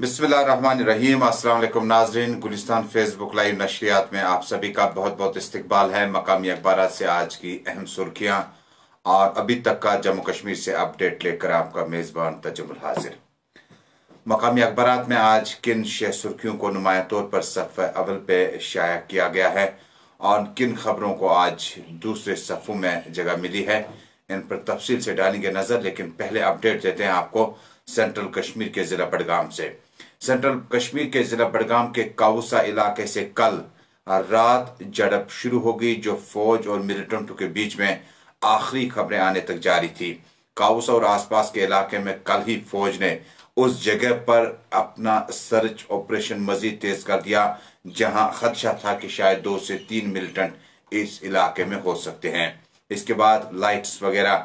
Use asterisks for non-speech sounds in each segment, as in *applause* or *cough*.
बिस्मिल्लाम अल्लाम नाजरीन गुलिस्तान Facebook live नशरियात में आप सभी का बहुत बहुत इस्तकबाल है मकामी अखबार से आज की अहम सुर्खियाँ और अभी तक का जम्मू कश्मीर से अपडेट लेकर आपका मेज़बान तजमुल हाजिर मकामी अखबार में आज किन शह सुर्खियों को नुमाया तौर पर सफ़ अवल पे शाया किया गया है और किन खबरों को आज दूसरे सफ़ों में जगह मिली है इन पर तफसील से डालेंगे नज़र लेकिन पहले अपडेट देते हैं आपको सेंट्रल कश्मीर के जिला बडगाम से सेंट्रल कश्मीर के जिला बडगाम के काउसा इलाके से कल रात झड़प शुरू होगी जो फौज और मिलिटेंटों के बीच में आखिरी खबरें आने तक जारी थी काउसा और आसपास के इलाके में कल ही फौज ने उस जगह पर अपना सर्च ऑपरेशन मजीद तेज कर दिया जहां खदशा था कि शायद दो से तीन मिलिटेंट इस इलाके में हो सकते हैं इसके बाद लाइट्स वगैरह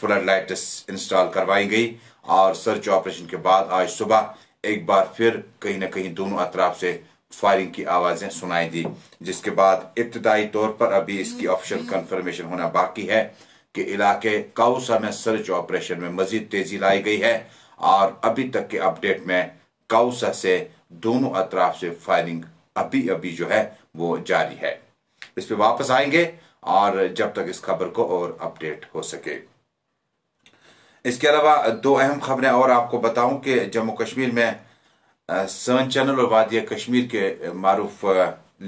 फ्लड लाइट्स इंस्टॉल करवाई गई और सर्च ऑपरेशन के बाद आज सुबह एक बार फिर कहीं ना कहीं दोनों अतराफ से फायरिंग की आवाज़ें सुनाई दी जिसके बाद इब्तदाई तौर पर अभी इसकी ऑफिशियल कंफर्मेशन होना बाकी है कि इलाके काउसा में सर्च ऑपरेशन में मजीद तेजी लाई गई है और अभी तक के अपडेट में काउसा से दोनों अतराफ से फायरिंग अभी अभी जो है वो जारी है इस पर वापस आएंगे और जब तक इस खबर को और अपडेट हो सके इसके अलावा दो अहम खबरें और आपको बताऊं कि जम्मू कश्मीर में सन चैनल और वादिया कश्मीर के मारूफ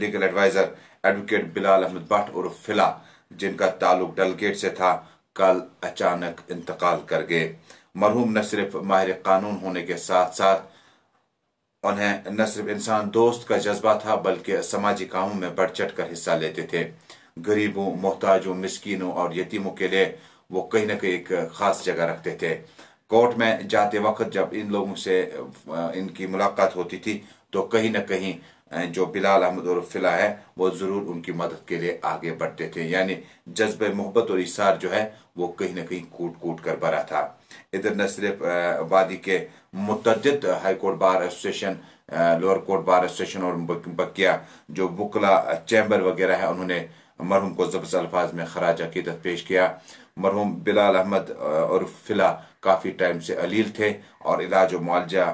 legal adviser advocate Bilal Ahmad Bhat और फिला जिनका ताल्लुक डलगेट से था कल अचानक इंतकाल कर गए मरहूम न सिर्फ माहिर कानून होने के साथ साथ उन्हें न सिर्फ इंसान दोस्त का जज्बा था बल्कि समाजी कामों में बढ़ चढ़ कर हिस्सा लेते थे गरीबों मोहताजों मिसकीनों और यतीमों के लिए वो कहीं ना कहीं एक खास जगह रखते थे कोर्ट में जाते वक्त जब इन लोगों से इनकी मुलाकात होती थी तो कहीं ना कहीं जो बिलाल अहमद और फिला है वो ज़रूर उनकी मदद के लिए आगे बढ़ते थे यानी जज्ब मोहब्बत और इशार जो है वो कहीं ना कहीं कूट कूट कर भरा था इधर न सिर्फ वादी के मुतद high court bar association lower court bar association और बकिया जो बुकला चैम्बर वगैरह है उन्होंने मरहूम को जबरदस्त अल्फाज में खराज अकीदत पेश किया मरहूम बिलाल अहमद और फिला काफ़ी टाइम से अलील थे और इलाज मुआलजा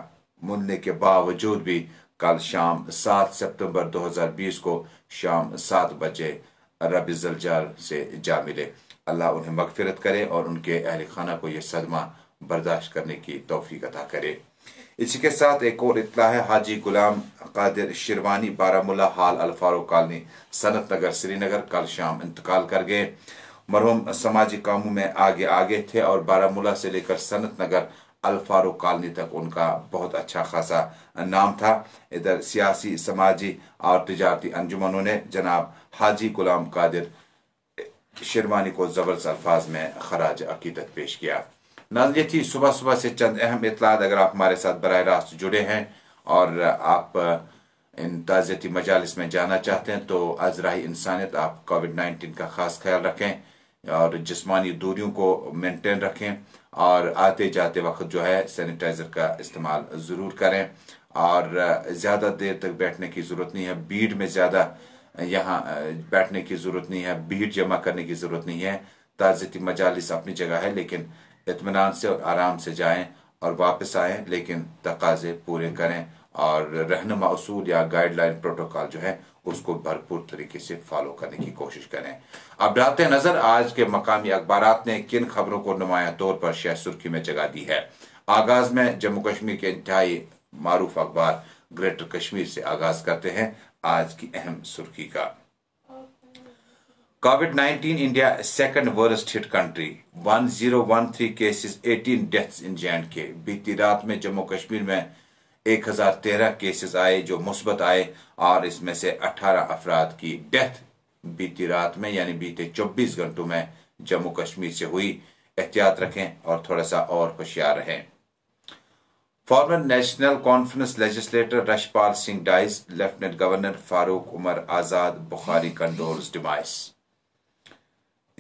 मुनने के बावजूद भी कल शाम सात सितंबर 2020 को शाम सात बजे रबिजलजाल से जा मिले अल्लाह उन्हें मगफिरत करे और उनके अहल खाना को यह सदमा बर्दाश्त करने की तोफीक अदा करे इसी के साथ एक और इतला है हाजी गुलाम कादिर शिरवानी बारामूला हाल अलफारो कॉलोनी सनत नगर श्रीनगर कल शाम इंतकाल कर गए मरहूम समाजी कामों में आगे आगे थे और बारामूला से लेकर सनत नगर अल्फारूक कॉलोनी तक उनका बहुत अच्छा खासा नाम था इधर सियासी समाजी और तजारती अंजुमनों ने जनाब हाजी गुलाम कादिर शेरवानी को ज़बरदस्त अल्फाज में खराज अकीदत पेश किया नाज थी सुबह सुबह से चंद अहम इतलात अगर आप हमारे साथ बर रास्त जुड़े हैं और आप इन ताज़ियती मजालस में जाना चाहते हैं तो अजराही इंसानियत आप कोविड नाइन्टीन का ख़ास ख्याल रखें और जिसमानी दूरियों को मेंटेन रखें और आते जाते वक्त जो है सैनिटाइज़र का इस्तेमाल ज़रूर करें और ज़्यादा देर तक बैठने की ज़रूरत नहीं है भीड़ में ज़्यादा यहाँ बैठने की ज़रूरत नहीं है भीड़ जमा करने की ज़रूरत नहीं है ताज़ती मजालिस अपनी जगह है लेकिन इतमान से और आराम से जाए और वापस आए लेकिन तकाजे पूरे करें और रहनमा असूल या गाइडलाइन प्रोटोकॉल जो है उसको भरपूर तरीके से फॉलो करने की कोशिश करें अब डालते नजर आज के मकामी अखबार ने किन खबरों को नुमाया तौर पर शह सुर्खी में जगह दी है आगाज में जम्मू कश्मीर के इंतहाई मारूफ अखबार ग्रेटर कश्मीर से आगाज करते हैं आज की अहम सुर्खी का covid 19 India second worst hit country 1013 cases 18 deaths in J K बीती रात में जम्मू कश्मीर में एक हजार तेरह केसेस आए जो मुस्बत आए और इसमें से अठारह अफराद की डेथ बीती रात में यानी बीते चौबीस घंटों में जम्मू कश्मीर से हुई एहतियात रखें और थोड़ा सा और होशियार रहें former national conference legislator Rashpal Singh dies lieutenant governor Farooq Omar Azad Bukhari condoles demise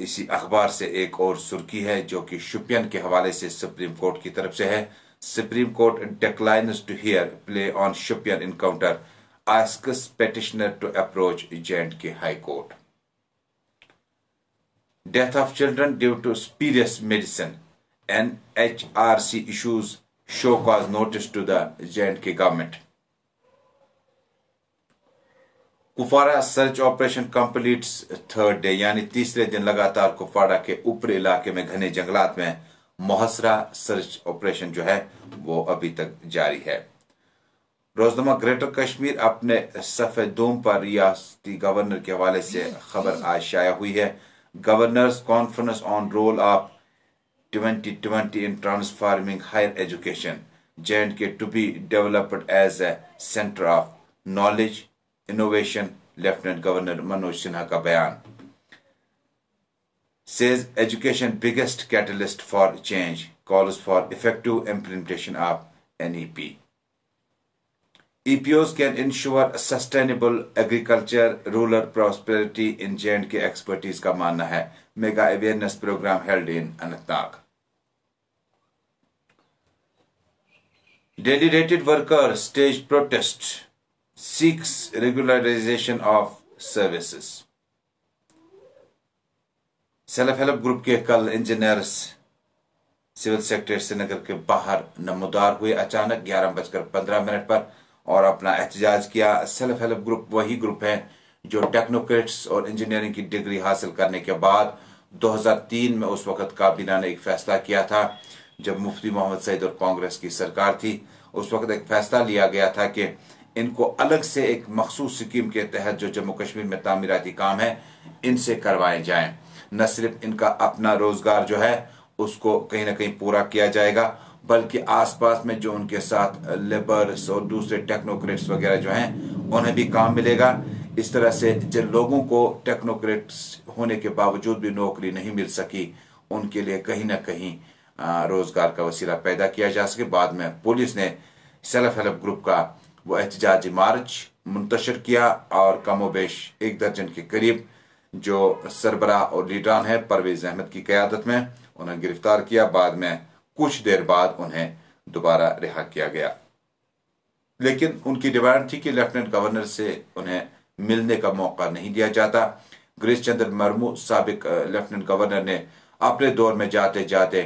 इसी अखबार से एक और सुर्खी है जो कि शुपियन के हवाले से सुप्रीम कोर्ट की तरफ से है Supreme Court declines to hear play on Shopian encounter, asks petitioner to approach J&K High Court. Death of children due to spurious medicine. NHRC issues show cause notice to the J&K government. कुफारा search operation completes third day यानी तीसरे दिन लगातार Kufra के ऊपरी इलाके में घने जंगलात में मोहसरा सर्च ऑपरेशन जो है वो अभी तक जारी है रोजनामा ग्रेटर कश्मीर अपने सफेद पर रियाती गवर्नर के हवाले से खबर आज शाया हुई है governors conference on role of 2020 in transforming higher education J and K to be developed as a centre of knowledge innovation lieutenant governor Manoj Sinha का बयान says education biggest catalyst for change calls for effective implementation of NEP. EPOs can ensure a sustainable agriculture, rural prosperity in J&K expertise ka manna hai. Mega awareness program held in Anantnag. Daily rated worker stage protest seeks regularization of services. Self help group के कल engineers civil sector Srinagar के बाहर नमोदार हुए अचानक ग्यारह बजकर पंद्रह minute पर और अपना एहतजाज किया सेल्फ हेल्प ग्रुप वही ग्रुप है जो टेक्नोक्रेट्स और इंजीनियरिंग की डिग्री हासिल करने के बाद 2003 में उस वक्त काबीना ने एक फैसला किया था जब मुफ्ती मोहम्मद सईद और कांग्रेस की सरकार थी उस वक्त एक फैसला लिया गया था कि इनको अलग से एक मखसूस स्कीम के तहत जो जम्मू कश्मीर में तामीराती काम है इनसे करवाए जाएं न सिर्फ इनका अपना रोजगार जो है उसको कहीं ना कहीं पूरा किया जाएगा बल्कि आसपास में जो उनके साथ लेबर्स और दूसरे टेक्नोक्रेट्स वगैरह जो हैं उन्हें भी काम मिलेगा इस तरह से जिन लोगों को टेक्नोक्रेट्स होने के बावजूद भी नौकरी नहीं मिल सकी उनके लिए कहीं ना कहीं रोजगार का वसीला पैदा किया जा सके बाद में पुलिस ने सेल्फ हेल्प ग्रुप का वो एहतजाजी मार्च मुंतशर किया और कमोबेश एक दर्जन के करीब जो सरबरा और लीडरान है परवेज अहमद की क्यादत में उन्हें गिरफ्तार किया बाद में कुछ देर बाद उन्हें दोबारा रिहा किया गया लेकिन उनकी डिमांड थी कि लेफ्टिनेंट गवर्नर से उन्हें मिलने का मौका नहीं दिया जाता गिरीश चंद्र मर्मू सबक लेफ्टिनेंट गवर्नर ने अपने दौर में जाते जाते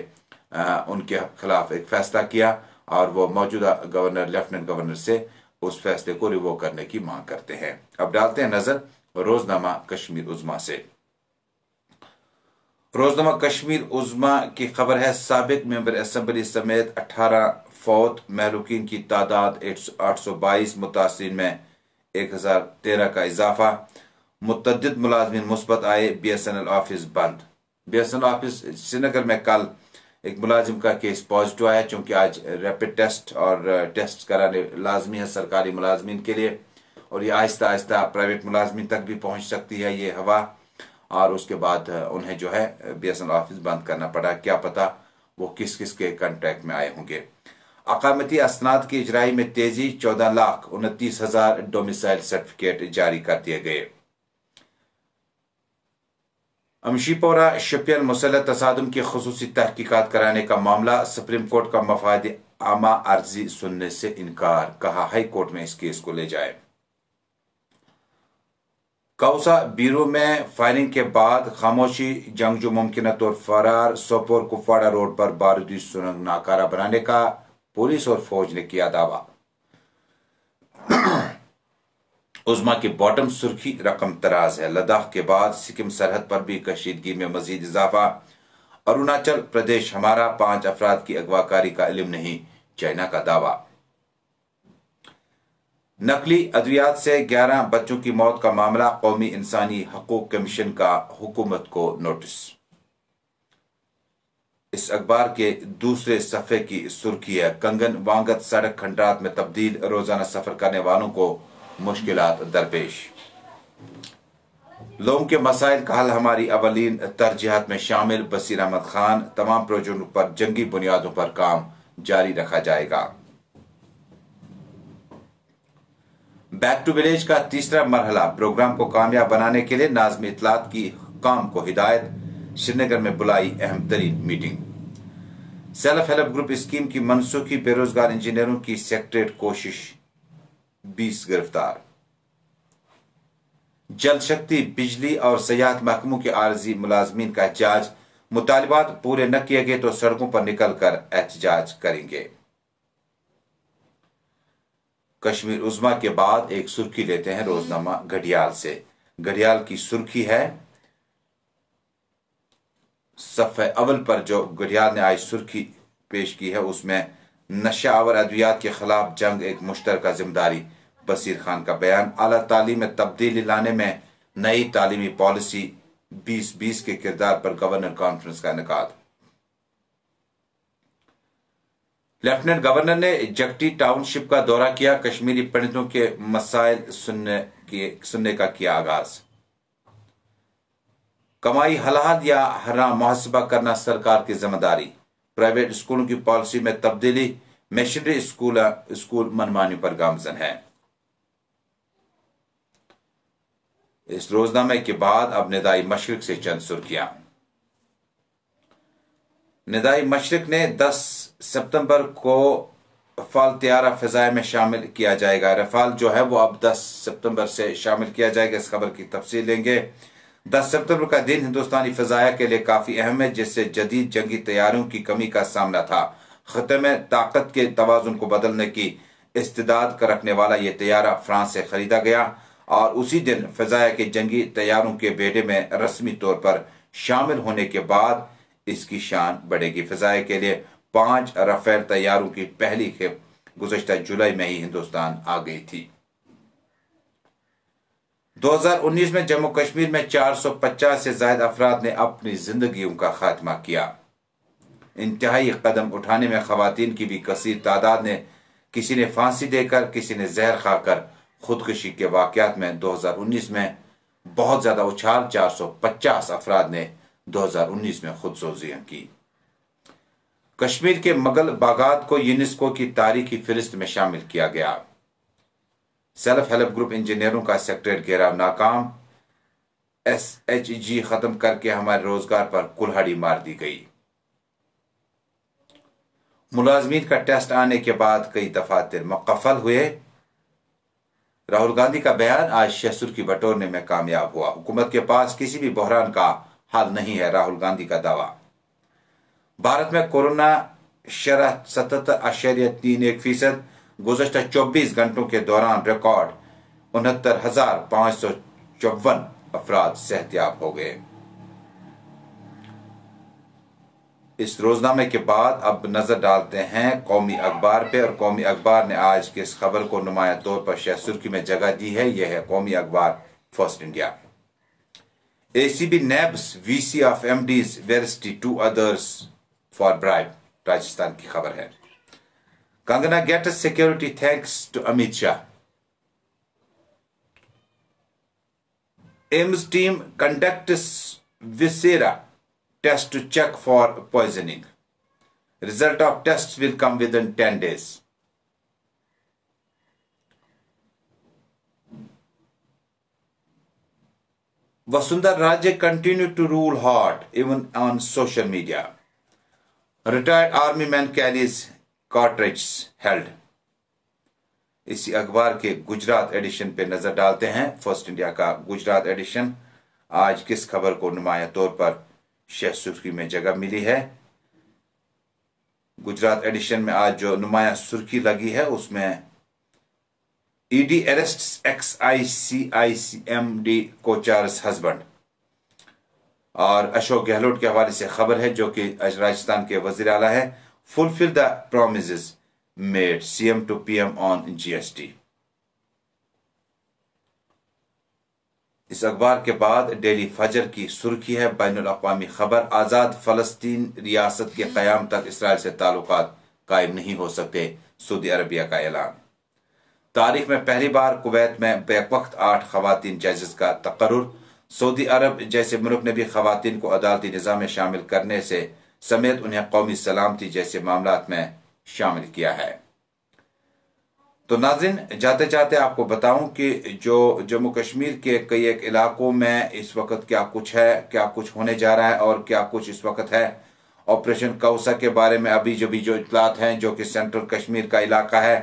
उनके खिलाफ एक फैसला किया और वो मौजूदा गवर्नर लेफ्टिनेंट गवर्नर से उस फैसले को रिवो करने की मांग करते हैं अब डालते हैं नजर रोजनामा कश्मीर उजमा से रोजनामा कश्मीर उजमा की खबर है सबक मेंबर असम्बली समेत 18 फौत महलुकिन की तादाद 822 मुतासरीन में 1013 का इजाफा मुतद मुलाजमिन मुस्बत आए B S N L office बंद B S N L office Srinagar में कल एक मुलाजिम का केस पॉजिटिव आया चूंकि आज रैपिड टेस्ट और टेस्ट कराने लाजमी है सरकारी मुलाजमीन के लिए और ये आहिस्ता आहिस्ता प्राइवेट मुलाजमी तक भी पहुंच सकती है ये हवा और उसके बाद उन्हें जो है बी एस एन ऑफिस बंद करना पड़ा क्या पता वो किस किस के कंटेक्ट में आए होंगे अकामती असनाद की इजराई में तेजी चौदह लाख उनतीस हजार डोमिसाइल सर्टिफिकेट जारी कर दिए गए अमशीपोरा शपियन मुसल तसादम की खसूसी तहकीकत कराने का मामला सुप्रीम कोर्ट का मफाद आमा अर्जी सुनने से इनकार कहा हाई कोर्ट में इस केस को ले जाए कौसा बीरू में फायरिंग के बाद खामोशी जंगजू मुमकिन तौर फरार सोपोर कुपवाड़ा रोड पर बारूदी सुरंग नाकारा बनाने का पुलिस और फौज ने किया दावा *clears throat* उजमा की बॉटम सुर्खी रकम तराज है लद्दाख के बाद सिक्किम सरहद पर भी कशीदगी में मजीद इजाफा अरुणाचल प्रदेश हमारा पांच अफराद की अगवाकारी का इलम नहीं चाइना का दावा नकली अद्वियात से 11 बच्चों की मौत का मामला कौमी इंसानी हकूक कमीशन का हुकूमत को नोटिस इस अखबार के दूसरे सफ़े की सुर्खी है कंगन वांगत सड़क खंडरात में तब्दील रोजाना सफर करने वालों को मुश्किल दरपेश लोगों के मसाइल का हल हमारी अवलिन तरजीहत में शामिल बसीर अहमद खान तमाम प्रोजेक्टों पर जंगी बुनियादों पर काम जारी रखा जाएगा बैक टू विलेज का तीसरा मरहला प्रोग्राम को कामयाब बनाने के लिए नाजम इतलात की काम को हिदायत श्रीनगर में बुलाई अहम तरीन meeting self help group scheme की मनसूखी बेरोजगार इंजीनियरों की सेक्रेट कोशिश बीस गिरफ्तार जल शक्ति बिजली और सयाहत महकमों के आर्जी मुलाजमीन का एहजाज मुतालबात पूरे न किए गए तो सड़कों पर निकलकर एहतजाज करेंगे कश्मीर उजमा के बाद एक सुर्खी लेते हैं रोजनामा घड़ियाल से घड़ियाल की सुर्खी है सफ़े अवल पर जो घड़ियाल ने आज सुर्खी पेश की है उसमें नशा और अद्वियात के खिलाफ जंग एक मुश्तर जिम्मेदारी बसीर खान का बयान अली तालीम में तब्दीली लाने में नई तालीमी पॉलिसी बीस बीस के किरदार पर गवर्नर कॉन्फ्रेंस का इनका लेफ्टिनेंट गवर्नर ने जगटी टाउनशिप का दौरा किया कश्मीरी पंडितों के मसाइल सुनने के सुनने का किया आगाज कमाई हलाहत या हरा मुहसबा करना सरकार की जिम्मेदारी प्राइवेट स्कूलों की पॉलिसी में तब्दीली मिशनरी स्कूल स्कूल मनमानी पर गामजन है इस रोजनामे के बाद अब निदाई मशरक से चंद सुर्खियां नदाई मशरक ने 10 सितंबर को रफाल त्यारा फ़जाए में शामिल किया जाएगा रफाल जो है वो अब 10 सितंबर से शामिल किया जाएगा इस खबर की तफसील लेंगे 10 सितंबर का दिन हिंदुस्तानी फ़जाया के लिए काफ़ी अहम है जिससे जदीद जंगी तैयारियों की कमी का सामना था ख़त्े में ताकत के तोज़ुन को बदलने की इस्तेदाद का रखने वाला यह तैयारा फ्रांस से ख़रीदा गया और उसी दिन फ़जाया के जंगी तैयारों के बेटे में रस्मी तौर पर शामिल होने के बाद इसकी शान बढ़ेगी फ़जाए के लिए पांच रफेल तैयारों की पहली खेप गुजशत जुलाई में ही हिंदुस्तान आ गई थी 2019 में जम्मू कश्मीर में 450 से ज्यादा अफराद ने अपनी जिंदगियों का खात्मा किया इंतहाई कदम उठाने में खातन की भी कसीर तादाद ने किसी ने फांसी देकर किसी ने जहर खाकर खुदकुशी के वाकत में 2019 में बहुत ज्यादा उछाल 450 अफराद ने 2019 में खुद सोजियाँ की कश्मीर के मगल बागात को यूनेस्को की तारीखी फहरिस्त में शामिल किया गया सेल्फ हेल्प ग्रुप इंजीनियरों का सेक्रेट घेराव नाकाम एस एच जी खत्म करके हमारे रोजगार पर कुल्हाड़ी मार दी गई मुलाजमीन का टेस्ट आने के बाद कई दफातर मकफल हुए राहुल गांधी का बयान आज शहसुर की बटोरने में कामयाब हुआ हुकूमत के पास किसी भी बहरान का हल नहीं है राहुल गांधी का दावा भारत में कोरोना शरह सतहत्तर आश्चर्य तीन एक फीसद गुजशत चौबीस घंटों के दौरान रिकॉर्ड उनहत्तर हजार पांच सौ चौवन अफराध सेहतियाब हो गए इस रोजनामे के बाद अब नजर डालते हैं कौमी अखबार पे और कौमी अखबार ने आज की इस खबर को नुमाया तौर पर शह सुर्खी में जगह दी है यह है कौमी अखबार first India ACB nabs VC of MD's veracity to others for bribe. Rajasthan ki khabar hai. Kangana gets security thanks to Amit Shah. team conducts viscera test to check for poisoning. Result of tests will come within 10 days. Vasundhara Raje continued to rule hard even on social media. Retired army man carries cartridges held. इसी अखबार के Gujarat addition पे नजर डालते हैं first India का Gujarat addition आज किस खबर को नुमाया तौर पर शह सुर्खी में जगह मिली है गुजरात एडिशन में आज जो नुमाया सुर्खी लगी है उसमें ED arrests ex I C I C M D और अशोक गहलोत के हवाले से खबर है जो कि राजस्थान के वजीर आला है fulfil the promise made CM to PM on GST इस अखबार के बाद डेली फजर की सुर्खी है बैन अवी खबर आज़ाद फलस्तीन रियासत के क्याम तक इसराइल से ताल्लुक कायम नहीं हो सकते सऊदी अरबिया का ऐलान तारीख में पहली बार कुवैत में वक्त आठ खातन जजेस का तकर सऊदी अरब जैसे मुल्क ने भी खातन को अदालती निज़ाम में शामिल करने से समेत उन्हें कौमी सलामती जैसे मामला में शामिल किया है तो नाजिन जाते जाते आपको बताऊं कि जो जम्मू कश्मीर के कई एक इलाकों में इस वक्त क्या कुछ है क्या कुछ होने जा रहा है और क्या कुछ इस वक्त है ऑपरेशन कौसा के बारे में अभी जो भी जो इतलात हैं जो कि सेंट्रल कश्मीर का इलाका है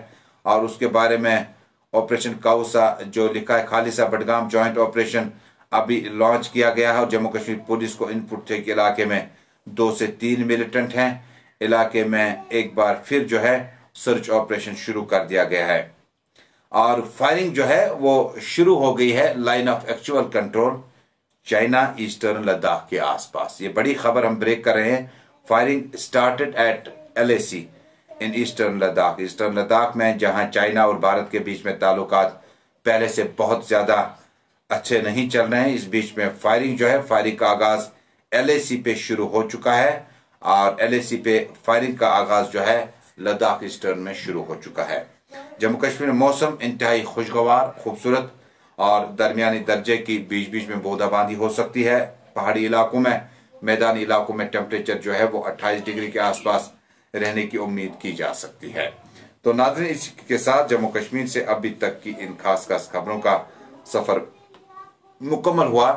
और उसके बारे में ऑपरेशन काउसा जो लिखा है खालिसा बडगाम जॉइंट ऑपरेशन अभी लॉन्च किया गया है और जम्मू कश्मीर पुलिस को इनपुट थे कि इलाके में दो से तीन मिलिटेंट हैं इलाके में एक बार फिर जो है सर्च ऑपरेशन शुरू कर दिया गया है और फायरिंग जो है वो शुरू हो गई है line of actual control China eastern Ladakh के आसपास ये बड़ी खबर हम ब्रेक कर रहे हैं firing started at LAC in eastern Ladakh eastern Ladakh में जहां चाइना और भारत के बीच में ताल्लुक पहले से बहुत ज़्यादा अच्छे नहीं चल रहे हैं इस बीच में फायरिंग जो है फायरिंग का आगाज़ एल पे शुरू हो चुका है और एल पे फायरिंग का आगाज़ जो है लद्दाख ईस्टर्न में शुरू हो चुका है जम्मू कश्मीर में मौसम इंतहाई खुशगवार खूबसूरत और दरमियानी दर्जे की बीच बीच में बूंदाबांदी हो सकती है पहाड़ी इलाकों में मैदानी इलाकों में टेम्परेचर जो है वो 28 डिग्री के आसपास रहने की उम्मीद की जा सकती है तो नाजन इसके साथ जम्मू कश्मीर से अभी तक की इन खास खास खबरों का सफर मुकम्मल हुआ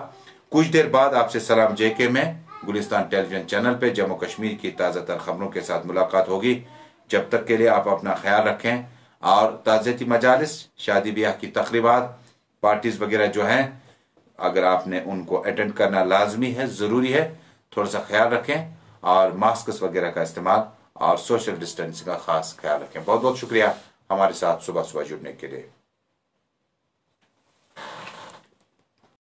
कुछ देर बाद आपसे सलाम जेके में गुलिस्तान टेलीविजन चैनल पे जम्मू कश्मीर की ताज़ा तर खबरों के साथ मुलाकात होगी जब तक के लिए आप अपना ख्याल रखें और ताज़ती मजालस शादी ब्याह की तकरीबा पार्टीज़ वगैरह जो हैं अगर आपने उनको अटेंड करना लाजमी है ज़रूरी है थोड़ा सा ख्याल रखें और मास्क वगैरह का इस्तेमाल और सोशल डिस्टेंसिंग का खास ख्याल रखें बहुत बहुत शुक्रिया हमारे साथ सुबह सुबह जुड़ने के लिए